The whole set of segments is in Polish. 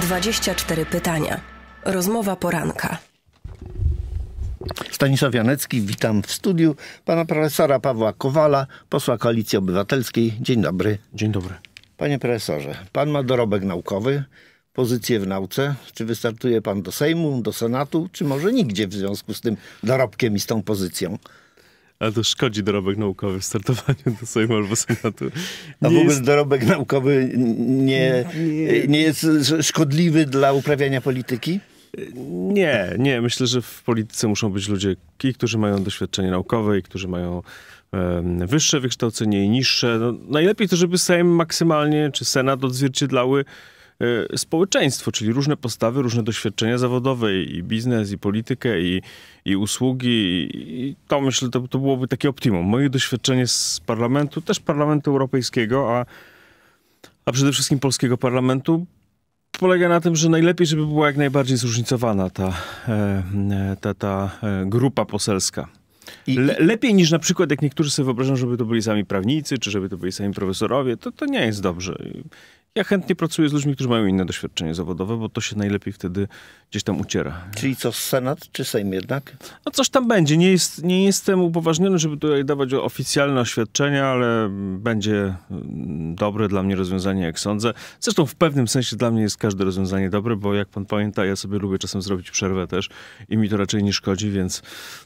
24 pytania. Rozmowa poranka. Stanisław Janecki, witam w studiu pana profesora Pawła Kowala, posła Koalicji Obywatelskiej. Dzień dobry. Dzień dobry. Panie profesorze, pan ma dorobek naukowy, pozycję w nauce. Czy wystartuje pan do Sejmu, do Senatu, czy może nigdzie w związku z tym dorobkiem i z tą pozycją? Ale to szkodzi dorobek naukowy w startowaniu do Sejmu albo Senatu. Nie A w ogóle jest... dorobek naukowy nie, nie. jest szkodliwy dla uprawiania polityki? Nie, nie. Myślę, że w polityce muszą być ludzie, którzy mają doświadczenie naukowe, i którzy mają wyższe wykształcenie i niższe. No, najlepiej to, żeby Sejm maksymalnie, czy Senat odzwierciedlały E, społeczeństwo, czyli różne postawy, różne doświadczenia zawodowe i biznes, i politykę, i, i usługi. I to myślę, to, to byłoby takie optimum. Moje doświadczenie z parlamentu, też parlamentu europejskiego, a, a przede wszystkim polskiego parlamentu polega na tym, że najlepiej, żeby była jak najbardziej zróżnicowana ta, e, e, ta, ta grupa poselska. Le, lepiej niż na przykład, jak niektórzy sobie wyobrażają, żeby to byli sami prawnicy, czy żeby to byli sami profesorowie, to, to nie jest dobrze. Ja chętnie pracuję z ludźmi, którzy mają inne doświadczenie zawodowe, bo to się najlepiej wtedy gdzieś tam uciera. Czyli co, Senat czy Sejm jednak? No coś tam będzie. Nie, jest, nie jestem upoważniony, żeby tutaj dawać oficjalne oświadczenia, ale będzie mm, dobre dla mnie rozwiązanie, jak sądzę. Zresztą w pewnym sensie dla mnie jest każde rozwiązanie dobre, bo jak pan pamięta, ja sobie lubię czasem zrobić przerwę też i mi to raczej nie szkodzi, więc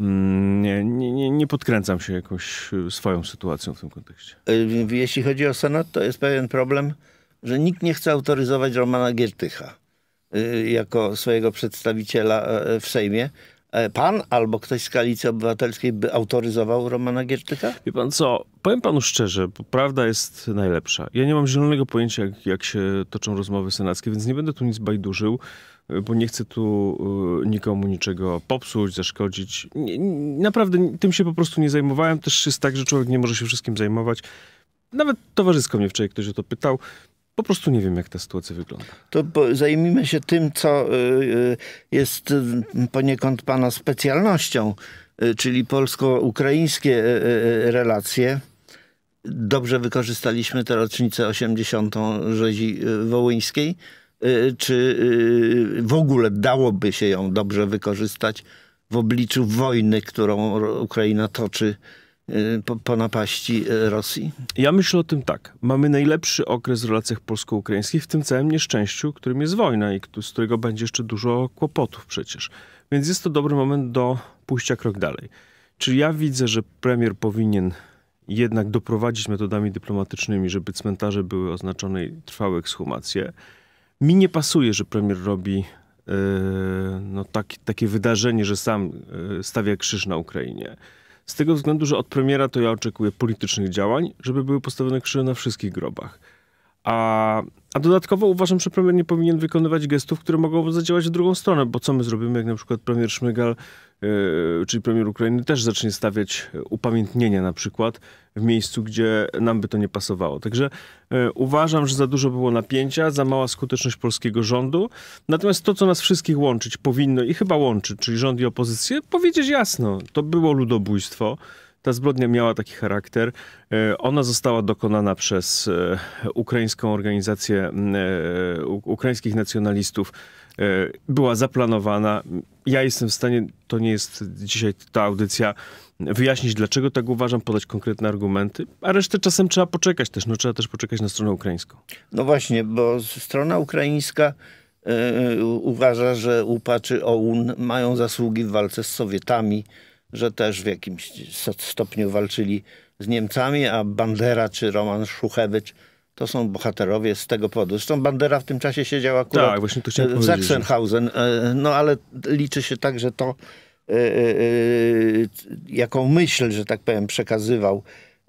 mm, nie, nie, nie podkręcam się jakąś y, swoją sytuacją w tym kontekście. Y, jeśli chodzi o Senat, to jest pewien problem że nikt nie chce autoryzować Romana Giertycha y, jako swojego przedstawiciela e, e, w Sejmie. E, pan albo ktoś z Koalicji Obywatelskiej by autoryzował Romana Giertycha? Wie pan co, powiem panu szczerze, prawda jest najlepsza. Ja nie mam zielonego pojęcia, jak, jak się toczą rozmowy senackie, więc nie będę tu nic bajdurzył y, bo nie chcę tu y, nikomu niczego popsuć, zaszkodzić. Nie, naprawdę tym się po prostu nie zajmowałem. Też jest tak, że człowiek nie może się wszystkim zajmować. Nawet towarzysko mnie wczoraj ktoś o to pytał. Po prostu nie wiem, jak ta sytuacja wygląda. To zajmijmy się tym, co y, y, jest y, poniekąd pana specjalnością, czyli polsko-ukraińskie relacje. Dobrze wykorzystaliśmy tę rocznicę 80. rzezi wołyńskiej. Czy w ogóle dałoby się ją dobrze wykorzystać w obliczu wojny, którą Ukraina toczy? Y, po, po, napaści y, Rosji? Ja myślę o tym tak. Mamy najlepszy okres w relacjach polsko-ukraińskich w tym całym nieszczęściu, którym jest wojna i z którego będzie jeszcze dużo kłopotów przecież. Więc jest to dobry moment do pójścia krok dalej. Czyli ja widzę, że premier powinien jednak doprowadzić metodami dyplomatycznymi, żeby cmentarze były oznaczone i trwały ekshumacje. Mi nie pasuje, że premier robi yy, no, tak, takie wydarzenie, że sam yy, stawia krzyż na Ukrainie. Z tego względu, że od premiera to ja oczekuję politycznych działań, żeby były postawione krzyże na wszystkich grobach. A, a dodatkowo uważam, że premier nie powinien wykonywać gestów, które mogą zadziałać w drugą stronę, bo co my zrobimy, jak na przykład premier Szmygal Yy, czyli premier Ukrainy, też zacznie stawiać upamiętnienia na przykład w miejscu, gdzie nam by to nie pasowało. Także yy, uważam, że za dużo było napięcia, za mała skuteczność polskiego rządu. Natomiast to, co nas wszystkich łączyć powinno i chyba łączy, czyli rząd i opozycję, powiedzieć jasno, to było ludobójstwo. Ta zbrodnia miała taki charakter. Yy, ona została dokonana przez ukraińską organizację ukraińskich nacjonalistów E, była zaplanowana. Ja jestem w stanie, to nie jest dzisiaj ta audycja, wyjaśnić dlaczego tak uważam, podać konkretne argumenty, a resztę czasem trzeba poczekać też, no trzeba też poczekać na stronę ukraińską. No właśnie, bo strona ukraińska yy, uważa, że UPA czy OUN mają zasługi w walce z Sowietami, że też w jakimś stopniu walczyli z Niemcami, a Bandera czy Roman Szuchewicz to są bohaterowie z tego powodu. Zresztą Bandera w tym czasie siedział akurat tak, właśnie to e, w Sachsenhausen, e, no ale liczy się także to, e, jaką myśl, że tak powiem, przekazywał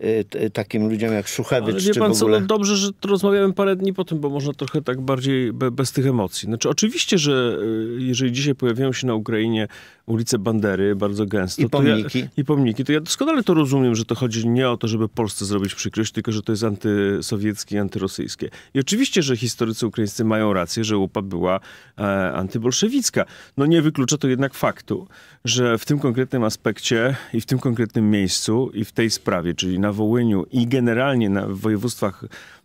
Y, y, takim ludziom jak Szuchewicz, czy wie ogóle... co, dobrze, że rozmawiałem parę dni po tym, bo można trochę tak bardziej be, bez tych emocji. Znaczy oczywiście, że y, jeżeli dzisiaj pojawiają się na Ukrainie ulice Bandery bardzo gęsto... I pomniki. Ja, I pomniki. To ja doskonale to rozumiem, że to chodzi nie o to, żeby Polsce zrobić przykrość, tylko że to jest antysowieckie i antyrosyjskie. I oczywiście, że historycy ukraińscy mają rację, że UPA była e, antybolszewicka. No nie wyklucza to jednak faktu, że w tym konkretnym aspekcie i w tym konkretnym miejscu i w tej sprawie, czyli na Wołyniu i generalnie na, w województwach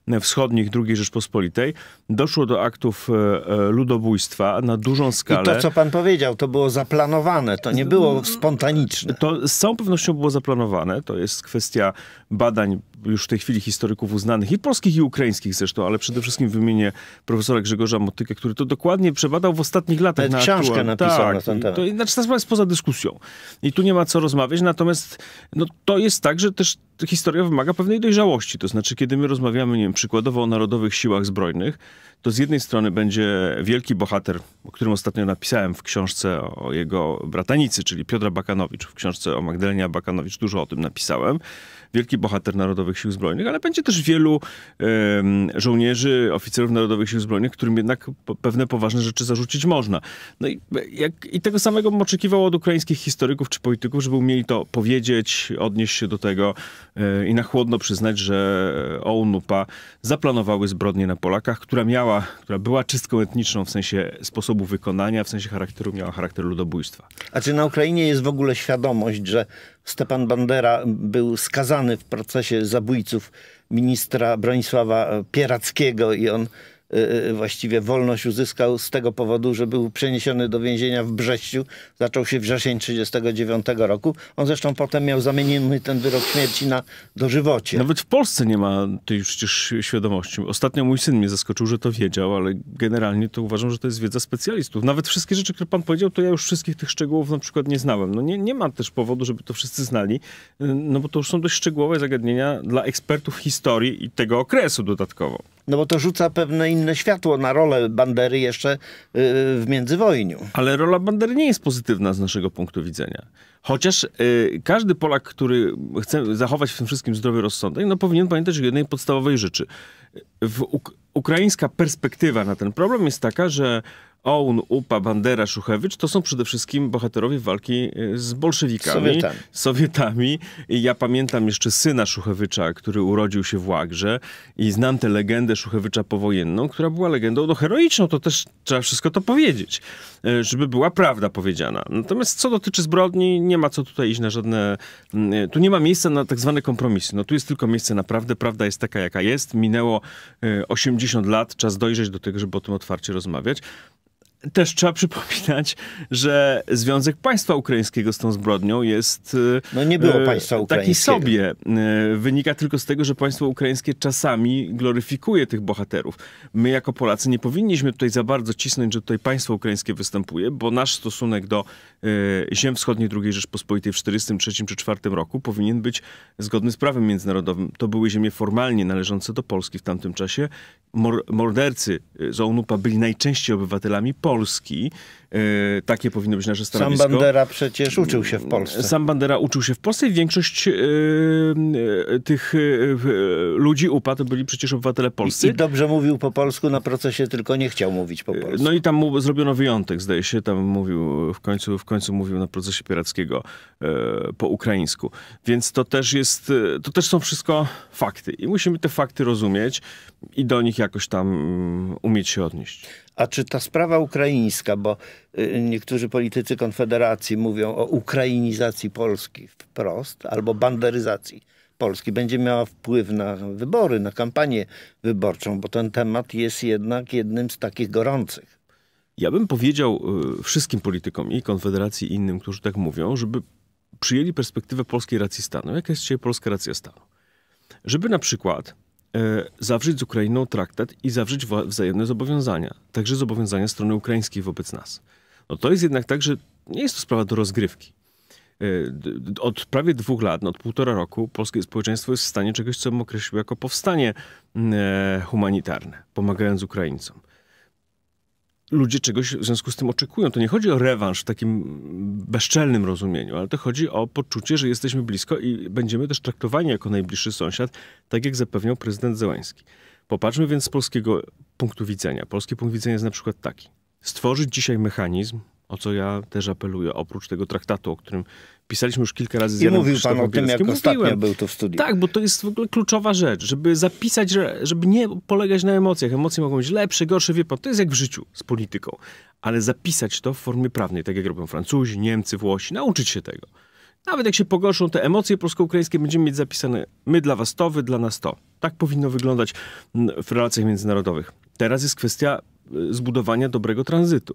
e, wschodnich II Rzeczpospolitej doszło do aktów e, e, ludobójstwa na dużą skalę. I to, co pan powiedział, to było zaplanowane, to nie było mm, spontaniczne. To z całą pewnością było zaplanowane. To jest kwestia badań już w tej chwili historyków uznanych, i polskich, i ukraińskich zresztą, ale przede wszystkim wymienię profesora Grzegorza Motykę, który to dokładnie przebadał w ostatnich latach. na książkę aktual... napisał tak, na ten temat. To, znaczy ta sprawa jest poza dyskusją. I tu nie ma co rozmawiać, natomiast no, to jest tak, że też historia wymaga pewnej dojrzałości. To znaczy, kiedy my rozmawiamy, nie wiem, przykładowo o Narodowych Siłach Zbrojnych, to z jednej strony będzie wielki bohater, o którym ostatnio napisałem w książce o jego bratanicy, czyli Piotra Bakanowicz, w książce o Magdalenie Bakanowicz, dużo o tym napisałem. Wielki bohater Narodowych Narodowych Sił Zbrojnych, ale będzie też wielu żołnierzy, oficerów Narodowych Sił Zbrojnych, którym jednak pewne poważne rzeczy zarzucić można. No i, jak, i tego samego bym oczekiwał od ukraińskich historyków czy polityków, żeby umieli to powiedzieć, odnieść się do tego e, i na chłodno przyznać, że pa zaplanowały zbrodnie na Polakach, która miała, która była czystką etniczną w sensie sposobu wykonania, w sensie charakteru, miała charakter ludobójstwa. A czy na Ukrainie jest w ogóle świadomość, że Stepan Bandera był skazany w procesie zabójców ministra Bronisława Pierackiego i on Y, y, y, właściwie wolność uzyskał z tego powodu, że był przeniesiony do więzienia w Brześciu. Zaczął się wrzesień 1939 roku. On zresztą potem miał zamieniony ten wyrok śmierci na dożywocie. Nawet w Polsce nie ma tej przecież świadomości. Ostatnio mój syn mnie zaskoczył, że to wiedział, ale generalnie to uważam, że to jest wiedza specjalistów. Nawet wszystkie rzeczy, które pan powiedział, to ja już wszystkich tych szczegółów na przykład nie znałem. No nie, nie ma też powodu, żeby to wszyscy znali, no bo to już są dość szczegółowe zagadnienia dla ekspertów historii i tego okresu dodatkowo. No bo to rzuca pewne inne światło na rolę Bandery jeszcze y, w międzywojniu. Ale rola Bandery nie jest pozytywna z naszego punktu widzenia. Chociaż y, każdy Polak, który chce zachować w tym wszystkim zdrowy rozsądek, no powinien pamiętać o jednej podstawowej rzeczy. W uk ukraińska perspektywa na ten problem jest taka, że Oun, Upa, Bandera, Szuchewicz to są przede wszystkim bohaterowie walki y, z bolszewikami, Sowietami. Sowietami. I ja pamiętam jeszcze syna Szuchewicza, który urodził się w Łagrze i znam tę legendę Szuchewicza powojenną, która była legendą no, heroiczną, to też trzeba wszystko to powiedzieć, y, żeby była prawda powiedziana. Natomiast co dotyczy zbrodni, nie ma co tutaj iść na żadne... Mm, y, tu nie ma miejsca na tak zwane kompromisy. No tu jest tylko miejsce na prawdę. Prawda jest taka, jaka jest. Minęło 80 lat, czas dojrzeć do tego, żeby o tym otwarcie rozmawiać też trzeba przypominać, że Związek Państwa Ukraińskiego z tą zbrodnią jest. E, no nie było e, państwa ukraińskiego. Taki sobie. E, wynika tylko z tego, że państwo ukraińskie czasami gloryfikuje tych bohaterów. My, jako Polacy, nie powinniśmy tutaj za bardzo cisnąć, że tutaj państwo ukraińskie występuje, bo nasz stosunek do ziem wschodniej II Rzeczpospolitej w 1943 czy 1944 roku powinien być zgodny z prawem międzynarodowym. To były ziemie formalnie należące do Polski w tamtym czasie. Mordercy z ONUPA byli najczęściej obywatelami Polski. Polski. E, takie powinno być nasze stanowisko. Sam Bandera przecież uczył się w Polsce. E, Sam Bandera uczył się w Polsce i większość e, tych ludzi UPA to byli przecież obywatele polscy. I, I, dobrze mówił po polsku na procesie, tylko nie chciał mówić po polsku. No i tam mu zrobiono wyjątek, zdaje się, tam mówił, w końcu, w końcu mówił na procesie pirackiego po ukraińsku. Więc to też jest, to też są wszystko fakty i musimy te fakty rozumieć i do nich jakoś tam mm, umieć się odnieść. A czy ta sprawa ukraińska, bo y, niektórzy politycy Konfederacji mówią o ukrainizacji Polski wprost albo banderyzacji Polski, będzie miała wpływ na wybory, na kampanię wyborczą, bo ten temat jest jednak jednym z takich gorących. Ja bym powiedział y, wszystkim politykom i Konfederacji i innym, którzy tak mówią, żeby przyjęli perspektywę polskiej racji stanu. Jaka jest dzisiaj polska racja stanu? Żeby na przykład E, zawrzeć z Ukrainą traktat i zawrzeć wzajemne zobowiązania, także zobowiązania strony ukraińskiej wobec nas. No to jest jednak tak, że nie jest to sprawa do rozgrywki. E, od prawie dwóch lat, no od półtora roku, polskie społeczeństwo jest w stanie czegoś, co bym określił jako powstanie e, humanitarne, pomagając Ukraińcom ludzie czegoś w związku z tym oczekują. To nie chodzi o rewanż w takim bezczelnym rozumieniu, ale to chodzi o poczucie, że jesteśmy blisko i będziemy też traktowani jako najbliższy sąsiad, tak jak zapewniał prezydent Zełański. Popatrzmy więc z polskiego punktu widzenia. Polski punkt widzenia jest na przykład taki. Stworzyć dzisiaj mechanizm, o co ja też apeluję, oprócz tego traktatu, o którym pisaliśmy już kilka razy z I Janem mówił pan o tym, jak ostatnio był to w studiu. Tak, bo to jest w ogóle kluczowa rzecz, żeby zapisać, żeby nie polegać na emocjach. Emocje mogą być lepsze, gorsze, wie pan, to jest jak w życiu z polityką. Ale zapisać to w formie prawnej, tak jak robią Francuzi, Niemcy, Włosi, nauczyć się tego. Nawet jak się pogorszą te emocje polsko-ukraińskie, będziemy mieć zapisane my dla was to, wy dla nas to. Tak powinno wyglądać w relacjach międzynarodowych. Teraz jest kwestia y, zbudowania dobrego tranzytu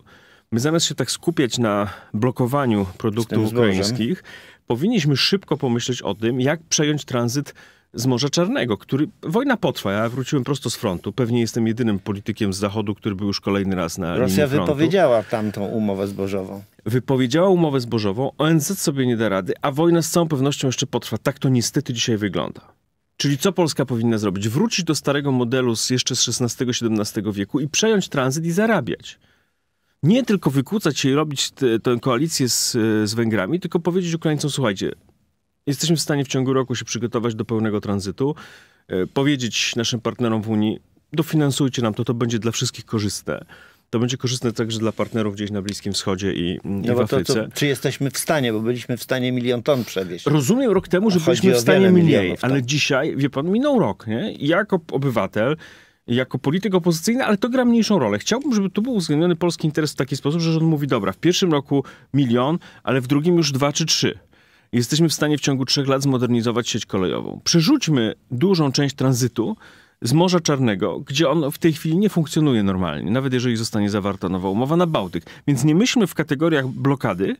my zamiast się tak skupiać na blokowaniu produktów ukraińskich, powinniśmy szybko pomyśleć o tym, jak przejąć tranzyt z Morza Czarnego, który... Wojna potrwa, ja wróciłem prosto z frontu. Pewnie jestem jedynym politykiem z Zachodu, który był już kolejny raz na Rosja wypowiedziała tamtą umowę zbożową. Wypowiedziała umowę zbożową, ONZ sobie nie da rady, a wojna z całą pewnością jeszcze potrwa. Tak to niestety dzisiaj wygląda. Czyli co Polska powinna zrobić? Wrócić do starego modelu z jeszcze z XVI-XVII wieku i przejąć tranzyt i zarabiać nie tylko wykłócać się i robić tę koalicję z, z Węgrami, tylko powiedzieć Ukraińcom, słuchajcie, jesteśmy w stanie w ciągu roku się przygotować do pełnego tranzytu, e, powiedzieć naszym partnerom w Unii, dofinansujcie nam to, to będzie dla wszystkich korzystne. To będzie korzystne także dla partnerów gdzieś na Bliskim Wschodzie i, no i w Afryce. To, to, czy jesteśmy w stanie, bo byliśmy w stanie milion ton przewieźć. Rozumiem rok temu, że byliśmy w stanie mniej, ale dzisiaj, wie pan, minął rok, nie? jako obywatel jako polityk opozycyjny, ale to gra mniejszą rolę. Chciałbym, żeby tu był uwzględniony polski interes w taki sposób, że rząd mówi, dobra, w pierwszym roku milion, ale w drugim już dwa czy trzy. Jesteśmy w stanie w ciągu trzech lat zmodernizować sieć kolejową. Przerzućmy dużą część tranzytu z Morza Czarnego, gdzie on w tej chwili nie funkcjonuje normalnie, nawet jeżeli zostanie zawarta nowa umowa na Bałtyk. Więc nie myślmy w kategoriach blokady,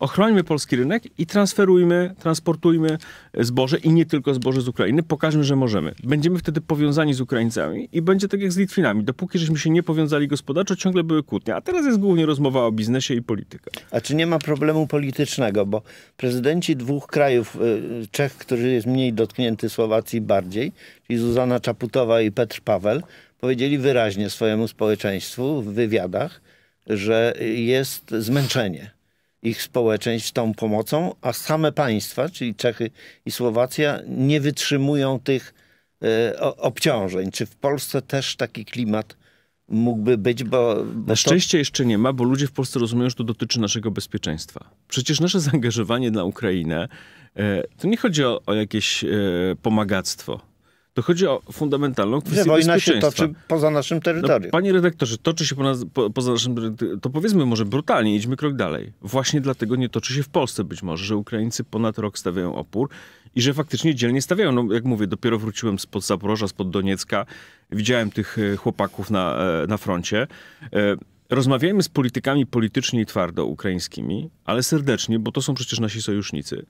Ochrońmy polski rynek i transferujmy, transportujmy zboże i nie tylko zboże z Ukrainy. Pokażmy, że możemy. Będziemy wtedy powiązani z Ukraińcami i będzie tak jak z Litwinami. Dopóki żeśmy się nie powiązali gospodarczo, ciągle były kłótnie. A teraz jest głównie rozmowa o biznesie i polityce. A czy nie ma problemu politycznego? Bo prezydenci dwóch krajów, y, Czech, który jest mniej dotknięty, Słowacji bardziej, czyli Zuzana Czaputowa i Petr Paweł, powiedzieli wyraźnie swojemu społeczeństwu w wywiadach, że jest zmęczenie ich społeczeństw tą pomocą, a same państwa, czyli Czechy i Słowacja, nie wytrzymują tych e, obciążeń. Czy w Polsce też taki klimat mógłby być, bo... bo Na szczęście to... jeszcze nie ma, bo ludzie w Polsce rozumieją, że to dotyczy naszego bezpieczeństwa. Przecież nasze zaangażowanie dla Ukrainy e, to nie chodzi o, o jakieś e, pomagactwo to chodzi o fundamentalną kwestię Nie, wojna się toczy poza naszym terytorium. No, panie redaktorze, toczy się ponad, po, poza naszym terytorium. To powiedzmy może brutalnie, idźmy krok dalej. Właśnie dlatego nie toczy się w Polsce być może, że Ukraińcy ponad rok stawiają opór i że faktycznie dzielnie stawiają. No, jak mówię, dopiero wróciłem spod Zaporoża, spod Doniecka. Widziałem tych e, chłopaków na, e, na froncie. E, rozmawiajmy z politykami politycznie i twardo ukraińskimi, ale serdecznie, bo to są przecież nasi sojusznicy.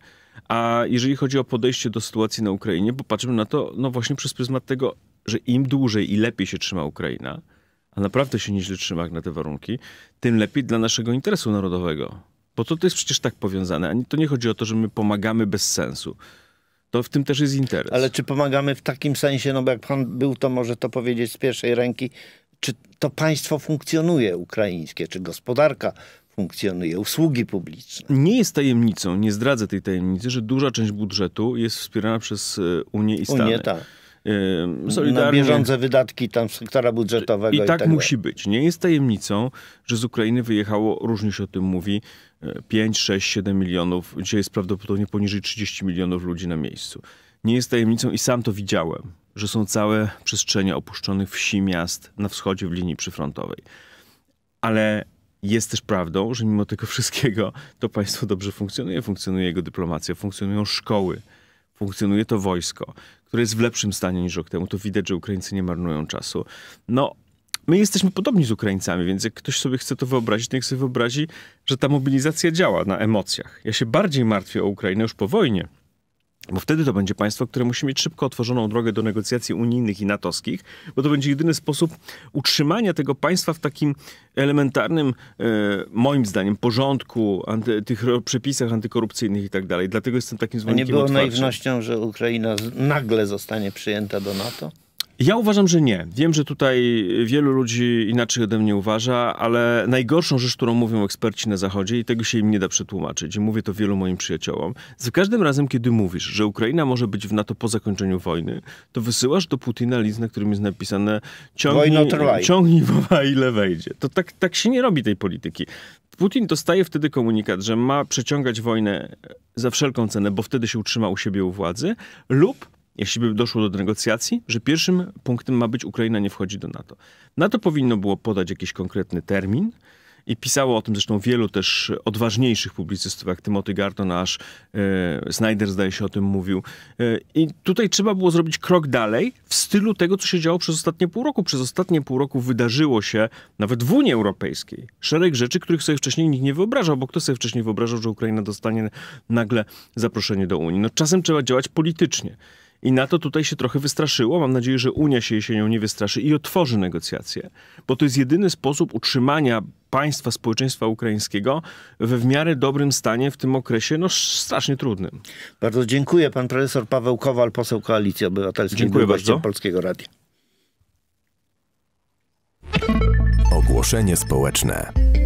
A jeżeli chodzi o podejście do sytuacji na Ukrainie, bo patrzymy na to no właśnie przez pryzmat tego, że im dłużej i lepiej się trzyma Ukraina, a naprawdę się nieźle trzyma na te warunki, tym lepiej dla naszego interesu narodowego. Bo to, to jest przecież tak powiązane. To nie chodzi o to, że my pomagamy bez sensu. To w tym też jest interes. Ale czy pomagamy w takim sensie, no bo jak pan był, to może to powiedzieć z pierwszej ręki, czy to państwo funkcjonuje ukraińskie, czy gospodarka funkcjonuje, usługi publiczne. Nie jest tajemnicą, nie zdradzę tej tajemnicy, że duża część budżetu jest wspierana przez e, Unię i Stany. Unię, tak. E, solidarnie. Na bieżące wydatki tam sektora budżetowego. I, i tak, tak musi być. Nie jest tajemnicą, że z Ukrainy wyjechało, różnie się o tym mówi, 5, 6, 7 milionów. Dzisiaj jest prawdopodobnie poniżej 30 milionów ludzi na miejscu. Nie jest tajemnicą i sam to widziałem, że są całe przestrzenie opuszczonych wsi, miast na wschodzie w linii przyfrontowej. Ale jest też prawdą, że mimo tego wszystkiego to państwo dobrze funkcjonuje. Funkcjonuje jego dyplomacja, funkcjonują szkoły, funkcjonuje to wojsko, które jest w lepszym stanie niż rok temu. To widać, że Ukraińcy nie marnują czasu. No, my jesteśmy podobni z Ukraińcami, więc jak ktoś sobie chce to wyobrazić, to niech sobie wyobrazi, że ta mobilizacja działa na emocjach. Ja się bardziej martwię o Ukrainę już po wojnie, bo wtedy to będzie państwo, które musi mieć szybko otworzoną drogę do negocjacji unijnych i natowskich, bo to będzie jedyny sposób utrzymania tego państwa w takim elementarnym, e, moim zdaniem, porządku, anty, tych przepisach antykorupcyjnych i tak dalej. Dlatego jestem takim zwolennikiem Nie było otwarczym. naiwnością, że Ukraina nagle zostanie przyjęta do NATO? Ja uważam, że nie. Wiem, że tutaj wielu ludzi inaczej ode mnie uważa, ale najgorszą rzecz, którą mówią eksperci na Zachodzie, i tego się im nie da przetłumaczyć, i mówię to wielu moim przyjaciołom, za każdym razem, kiedy mówisz, że Ukraina może być w NATO po zakończeniu wojny, to wysyłasz do Putina list, na którym jest napisane ciągnij, ciągnij woła ile wejdzie. To tak, tak się nie robi tej polityki. Putin dostaje wtedy komunikat, że ma przeciągać wojnę za wszelką cenę, bo wtedy się utrzyma u siebie u władzy, lub jeśli by doszło do negocjacji, że pierwszym punktem ma być Ukraina nie wchodzi do NATO. NATO powinno było podać jakiś konkretny termin, i pisało o tym zresztą wielu też odważniejszych publicystów, jak Timothy Garton, aż e, Snyder zdaje się o tym mówił. E, I tutaj trzeba było zrobić krok dalej w stylu tego, co się działo przez ostatnie pół roku. Przez ostatnie pół roku wydarzyło się nawet w Unii Europejskiej szereg rzeczy, których sobie wcześniej nikt nie wyobrażał, bo kto sobie wcześniej wyobrażał, że Ukraina dostanie nagle zaproszenie do Unii. No czasem trzeba działać politycznie. I NATO tutaj się trochę wystraszyło. Mam nadzieję, że Unia się jesienią nie wystraszy i otworzy negocjacje, bo to jest jedyny sposób utrzymania państwa, społeczeństwa ukraińskiego we w miarę dobrym stanie w tym okresie, no strasznie trudnym. Bardzo dziękuję. Pan profesor Paweł Kowal, poseł Koalicji Obywatelskiej. Dziękuję bardzo. Polskiego Radia. Ogłoszenie społeczne.